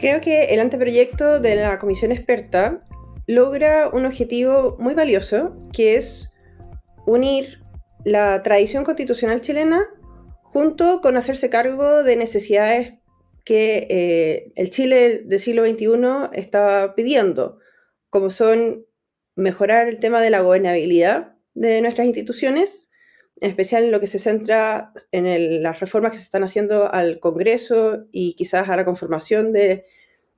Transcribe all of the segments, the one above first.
Creo que el anteproyecto de la comisión experta logra un objetivo muy valioso, que es unir la tradición constitucional chilena junto con hacerse cargo de necesidades que eh, el Chile del siglo XXI estaba pidiendo, como son mejorar el tema de la gobernabilidad de nuestras instituciones, en especial en lo que se centra en las reformas que se están haciendo al Congreso y quizás a la conformación de,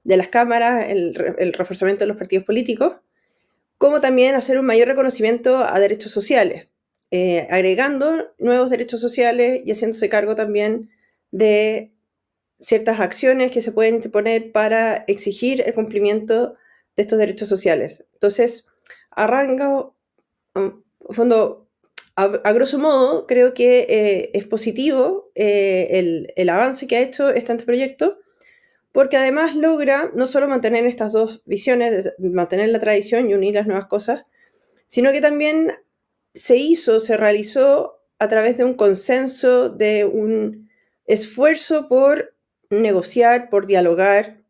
de las cámaras, el, reforzamiento de los partidos políticos, como también hacer un mayor reconocimiento a derechos sociales, eh, agregando nuevos derechos sociales y haciéndose cargo también de ciertas acciones que se pueden poner para exigir el cumplimiento de estos derechos sociales. Entonces, arranco, mm, fondo, a, grosso modo, creo que eh, es positivo eh, el, avance que ha hecho este anteproyecto, porque además logra no solo mantener estas dos visiones, mantener la tradición y unir las nuevas cosas, sino que también se hizo, se realizó a través de un consenso, de un esfuerzo por negociar, por dialogar,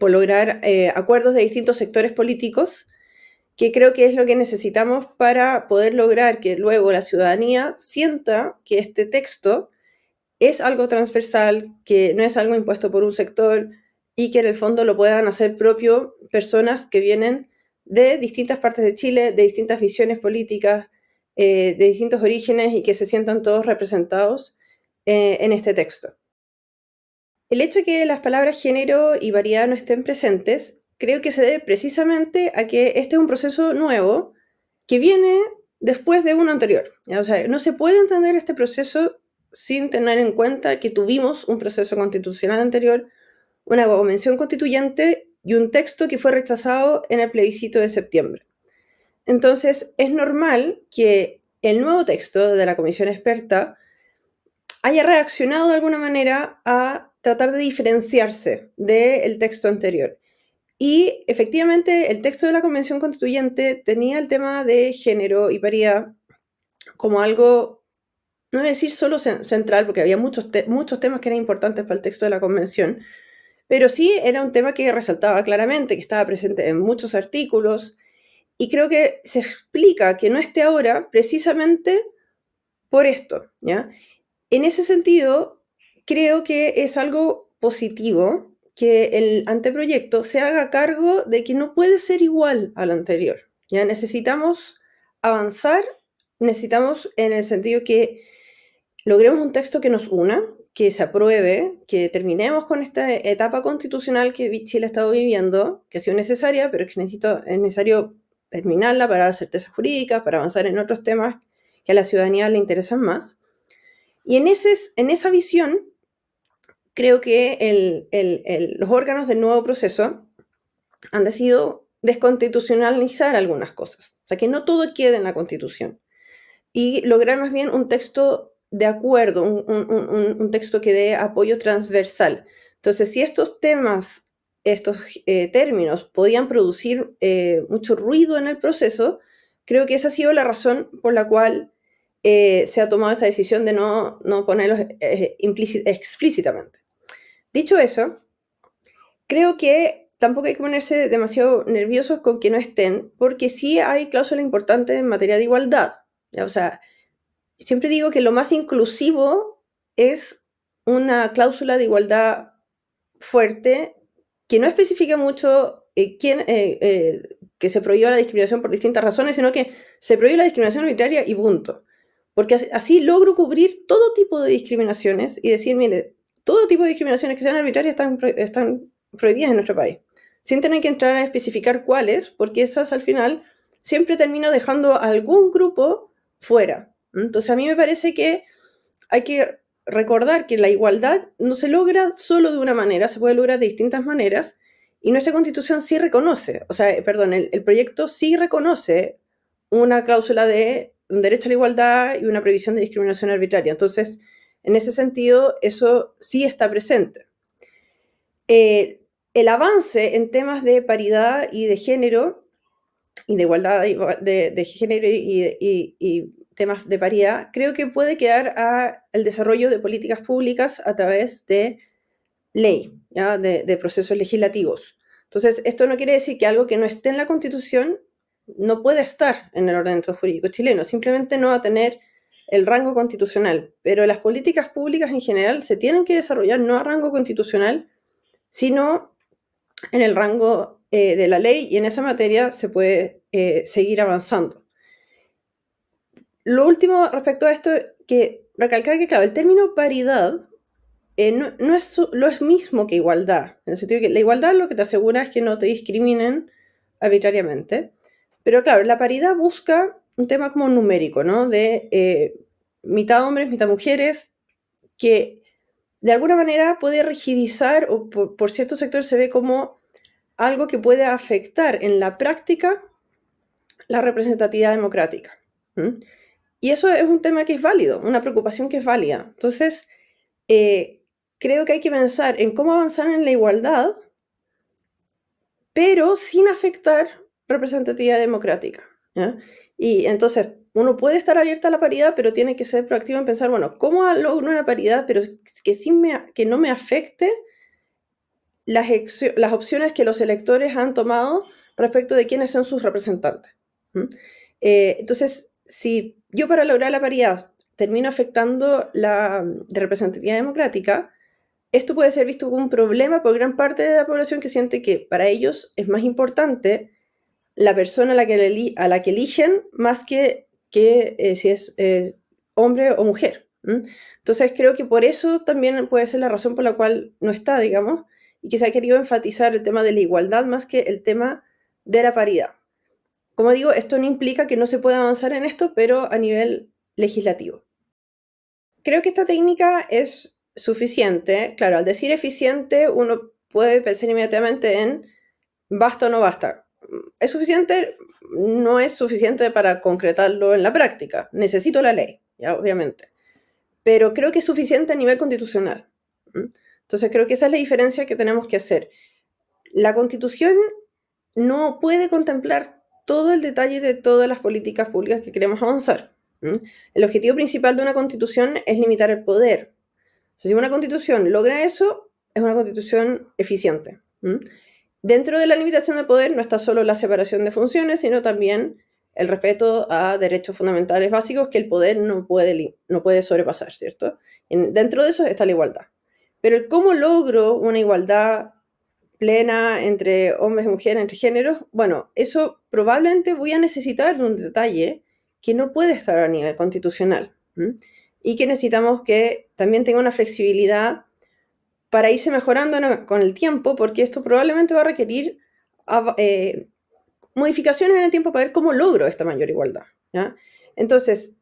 por lograr eh, acuerdos de distintos sectores políticos que creo que es lo que necesitamos para poder lograr que luego la ciudadanía sienta que este texto es algo transversal, que no es algo impuesto por un sector y que en el fondo lo puedan hacer propio personas que vienen de distintas partes de Chile, de distintas visiones políticas, eh, de distintos orígenes y que se sientan todos representados eh, en este texto. El hecho de que las palabras género y variedad no estén presentes creo que se debe precisamente a que este es un proceso nuevo que viene después de uno anterior. O sea, no se puede entender este proceso sin tener en cuenta que tuvimos un proceso constitucional anterior, una convención constituyente y un texto que fue rechazado en el plebiscito de septiembre. Entonces, es normal que el nuevo texto de la comisión experta haya reaccionado de alguna manera a tratar de diferenciarse del texto anterior. Y efectivamente el texto de la Convención Constituyente tenía el tema de género y paridad como algo, no voy a decir solo central, porque había muchos, muchos temas que eran importantes para el texto de la Convención, pero sí era un tema que resaltaba claramente, que estaba presente en muchos artículos, y creo que se explica que no esté ahora precisamente por esto. ¿ya? En ese sentido, creo que es algo positivo que el anteproyecto se haga cargo de que no puede ser igual al anterior. Ya necesitamos avanzar, necesitamos en el sentido que logremos un texto que nos una, que se apruebe, que terminemos con esta etapa constitucional que Chile ha estado viviendo, que ha sido necesaria, pero que necesito, es necesario terminarla para dar certeza jurídica para avanzar en otros temas que a la ciudadanía le interesan más. Y en, ese, en esa visión creo que los órganos del nuevo proceso han decidido desconstitucionalizar algunas cosas. O sea, que no todo quede en la constitución. Y lograr más bien un texto de acuerdo, un, texto que dé apoyo transversal. Entonces, si estos temas, estos eh, términos podían producir eh, mucho ruido en el proceso, creo que esa ha sido la razón por la cual eh, se ha tomado esta decisión de no, ponerlos explícitamente. Dicho eso, creo que tampoco hay que ponerse demasiado nerviosos con que no estén, porque sí hay cláusulas importantes en materia de igualdad. O sea, siempre digo que lo más inclusivo es una cláusula de igualdad fuerte que no especifica mucho eh, quién, eh, eh, que se prohíba la discriminación por distintas razones, sino que se prohíbe la discriminación arbitraria y punto. Porque así logro cubrir todo tipo de discriminaciones y decir, mire, todo tipo de discriminaciones que sean arbitrarias están, están prohibidas en nuestro país, sin tener que entrar a especificar cuáles, porque esas al final siempre termina dejando a algún grupo fuera. Entonces a mí me parece que hay que recordar que la igualdad no se logra solo de una manera, se puede lograr de distintas maneras, y nuestra constitución sí reconoce, o sea, eh, perdón, el, proyecto sí reconoce una cláusula de un derecho a la igualdad y una prohibición de discriminación arbitraria. Entonces, en ese sentido, eso sí está presente. Eh, el avance en temas de paridad y de género, y de igualdad de, género y, temas de paridad, creo que puede quedar al desarrollo de políticas públicas a través de ley, De, procesos legislativos. Entonces, esto no quiere decir que algo que no esté en la Constitución no pueda estar en el orden jurídico chileno, simplemente no va a tener el rango constitucional, pero las políticas públicas en general se tienen que desarrollar no a rango constitucional, sino en el rango eh, de la ley y en esa materia se puede eh, seguir avanzando. Lo último respecto a esto, que recalcar que, claro, el término paridad eh, no, es lo mismo que igualdad, en el sentido que la igualdad lo que te asegura es que no te discriminen arbitrariamente, pero claro, la paridad busca un tema como numérico, ¿no? De eh, mitad hombres, mitad mujeres, que de alguna manera puede rigidizar o por, cierto sector se ve como algo que puede afectar en la práctica la representatividad democrática. Y eso es un tema que es válido, una preocupación que es válida. Entonces, eh, creo que hay que pensar en cómo avanzar en la igualdad, pero sin afectar representatividad democrática. Y entonces, uno puede estar abierto a la paridad, pero tiene que ser proactivo en pensar, bueno, ¿cómo logro una paridad, pero que, sí que no me afecte las, las opciones que los electores han tomado respecto de quiénes son sus representantes? Eh, entonces, si yo para lograr la paridad termino afectando la mm, representatividad democrática, esto puede ser visto como un problema por gran parte de la población que siente que para ellos es más importante la persona a la que, a la que eligen más que, que eh, si es hombre o mujer. Entonces creo que por eso también puede ser la razón por la cual no está, digamos, y que se ha querido enfatizar el tema de la igualdad más que el tema de la paridad. Como digo, esto no implica que no se pueda avanzar en esto, pero a nivel legislativo. Creo que esta técnica es suficiente. Claro, al decir eficiente uno puede pensar inmediatamente en basta o no basta, ¿Es suficiente? No es suficiente para concretarlo en la práctica. Necesito la ley, ya obviamente. Pero creo que es suficiente a nivel constitucional. Entonces creo que esa es la diferencia que tenemos que hacer. La constitución no puede contemplar todo el detalle de todas las políticas públicas que queremos avanzar. El objetivo principal de una constitución es limitar el poder. si una constitución logra eso, es una constitución eficiente. Dentro de la limitación de poder no está solo la separación de funciones, sino también el respeto a derechos fundamentales básicos que el poder no puede, no puede sobrepasar, ¿cierto? dentro de eso está la igualdad. Pero cómo logro una igualdad plena entre hombres y mujeres, entre géneros, bueno, eso probablemente voy a necesitar un detalle que no puede estar a nivel constitucional y que necesitamos que también tenga una flexibilidad para irse mejorando con el tiempo, porque esto probablemente va a requerir eh, modificaciones en el tiempo para ver cómo logro esta mayor igualdad. Entonces,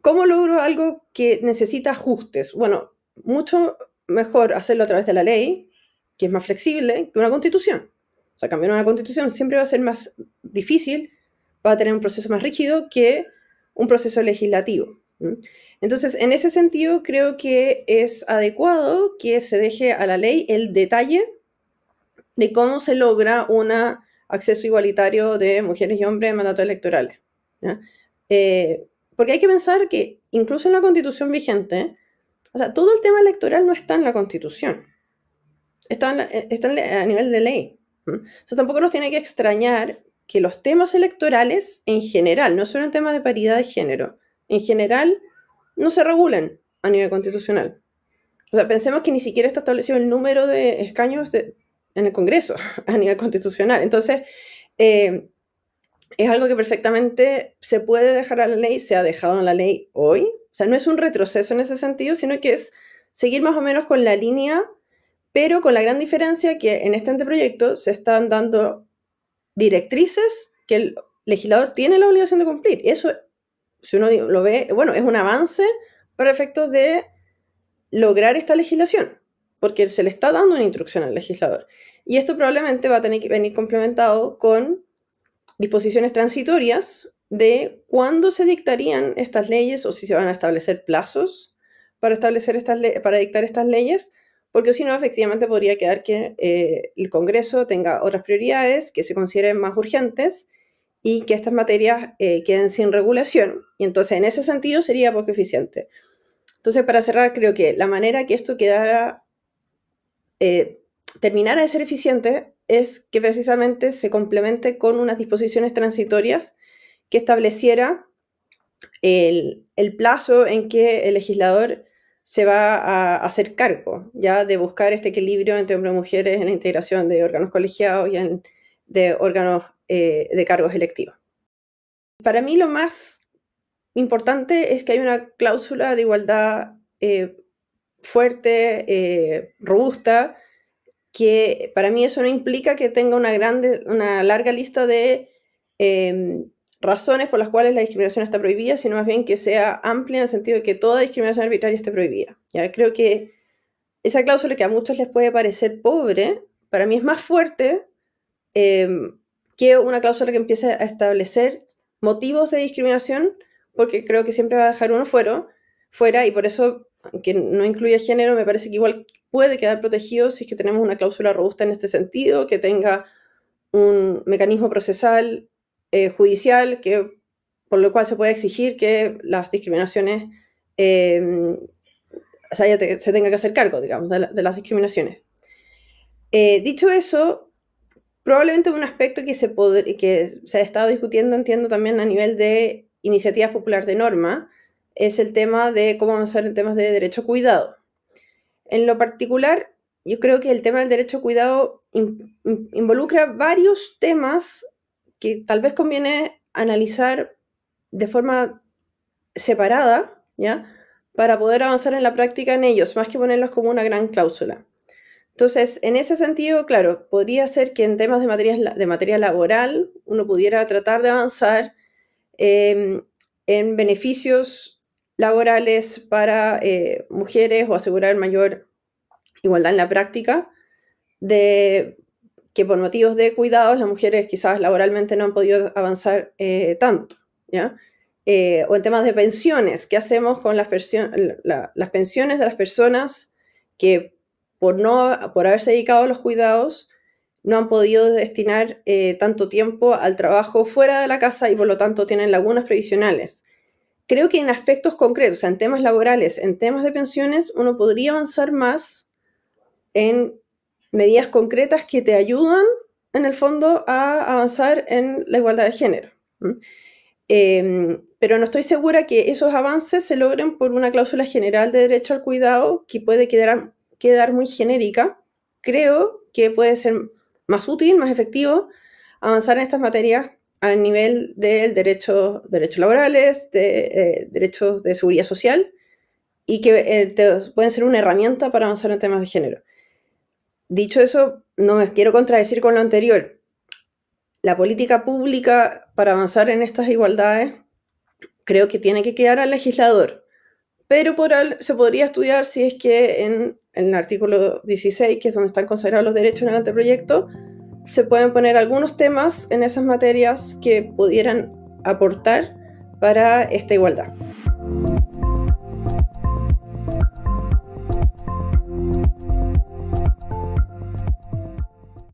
¿cómo logro algo que necesita ajustes? Bueno, mucho mejor hacerlo a través de la ley, que es más flexible, que una constitución. O sea, cambiar una constitución siempre va a ser más difícil, va a tener un proceso más rígido que un proceso legislativo. Entonces, en ese sentido, creo que es adecuado que se deje a la ley el detalle de cómo se logra un acceso igualitario de mujeres y hombres en mandatos electorales. Eh, porque hay que pensar que incluso en la constitución vigente, o sea, todo el tema electoral no está en la constitución, está, eh, a nivel de ley. Entonces tampoco nos tiene que extrañar que los temas electorales en general, no solo en tema de paridad de género, en general no se regulen a nivel constitucional. O sea, pensemos que ni siquiera está establecido el número de escaños en el Congreso a nivel constitucional. Entonces, eh, es algo que perfectamente se puede dejar a la ley, se ha dejado en la ley hoy. O sea, no es un retroceso en ese sentido, sino que es seguir más o menos con la línea, pero con la gran diferencia que en este anteproyecto se están dando directrices que el legislador tiene la obligación de cumplir. Eso si uno lo ve, bueno, es un avance para efectos de lograr esta legislación, porque se le está dando una instrucción al legislador. Y esto probablemente va a tener que venir complementado con disposiciones transitorias de cuándo se dictarían estas leyes o si se van a establecer plazos para, establecer estas para dictar estas leyes, porque si no, efectivamente podría quedar que eh, el Congreso tenga otras prioridades que se consideren más urgentes y que estas materias eh, queden sin regulación. Y entonces, en ese sentido, sería poco eficiente. Entonces, para cerrar, creo que la manera que esto quedara, eh, terminara de ser eficiente es que precisamente se complemente con unas disposiciones transitorias que estableciera el, el plazo en que el legislador se va a hacer cargo ya de buscar este equilibrio entre hombres y mujeres en la integración de órganos colegiados y en de órganos eh, de cargos electivos. Para mí lo más importante es que hay una cláusula de igualdad eh, fuerte, eh, robusta, que para mí eso no implica que tenga una, grande, una larga lista de em, razones por las cuales la discriminación está prohibida, sino más bien que sea amplia en el sentido de que toda discriminación arbitraria esté prohibida. Ya creo que esa cláusula que a muchos les puede parecer pobre, para mí es más fuerte eh, que una cláusula que empiece a establecer motivos de discriminación, porque creo que siempre va a dejar uno fuera, fuera y por eso, aunque no incluya género, me parece que igual puede quedar protegido si es que tenemos una cláusula robusta en este sentido, que tenga un mecanismo procesal, eh, judicial, que, por lo cual se puede exigir que las discriminaciones em, se tenga que hacer cargo, digamos, de, las discriminaciones. Eh, dicho eso, Probablemente un aspecto que se, ha estado discutiendo, entiendo también a nivel de iniciativas populares de norma, es el tema de cómo avanzar en temas de derecho a cuidado. En lo particular, yo creo que el tema del derecho a cuidado involucra varios temas que tal vez conviene analizar de forma separada, ¿ya? Para poder avanzar en la práctica en ellos, más que ponerlos como una gran cláusula. Entonces, en ese sentido, claro, podría ser que en temas de, de materia laboral uno pudiera tratar de avanzar em, en beneficios laborales para eh, mujeres o asegurar mayor igualdad en la práctica, de que por motivos de cuidados las mujeres quizás laboralmente no han podido avanzar eh, tanto, ¿ya? Eh, o en temas de pensiones, ¿qué hacemos con las, las pensiones de las personas que por, no, por haberse dedicado a los cuidados, no han podido destinar eh, tanto tiempo al trabajo fuera de la casa y por lo tanto tienen lagunas previsionales. Creo que en aspectos concretos, en temas laborales, en temas de pensiones, uno podría avanzar más en medidas concretas que te ayudan, en el fondo, a avanzar en la igualdad de género. Em, pero no estoy segura que esos avances se logren por una cláusula general de derecho al cuidado que puede quedar quedar muy genérica, creo que puede ser más útil, más efectivo avanzar en estas materias a nivel del derecho, derechos laborales, de eh, derechos de seguridad social, y que eh, pueden ser una herramienta para avanzar en temas de género. Dicho eso, no me quiero contradecir con lo anterior. La política pública para avanzar en estas igualdades creo que tiene que quedar al legislador, pero por se podría estudiar si es que en en el artículo 16, que es donde están consagrados los derechos en el anteproyecto, se pueden poner algunos temas en esas materias que pudieran aportar para esta igualdad.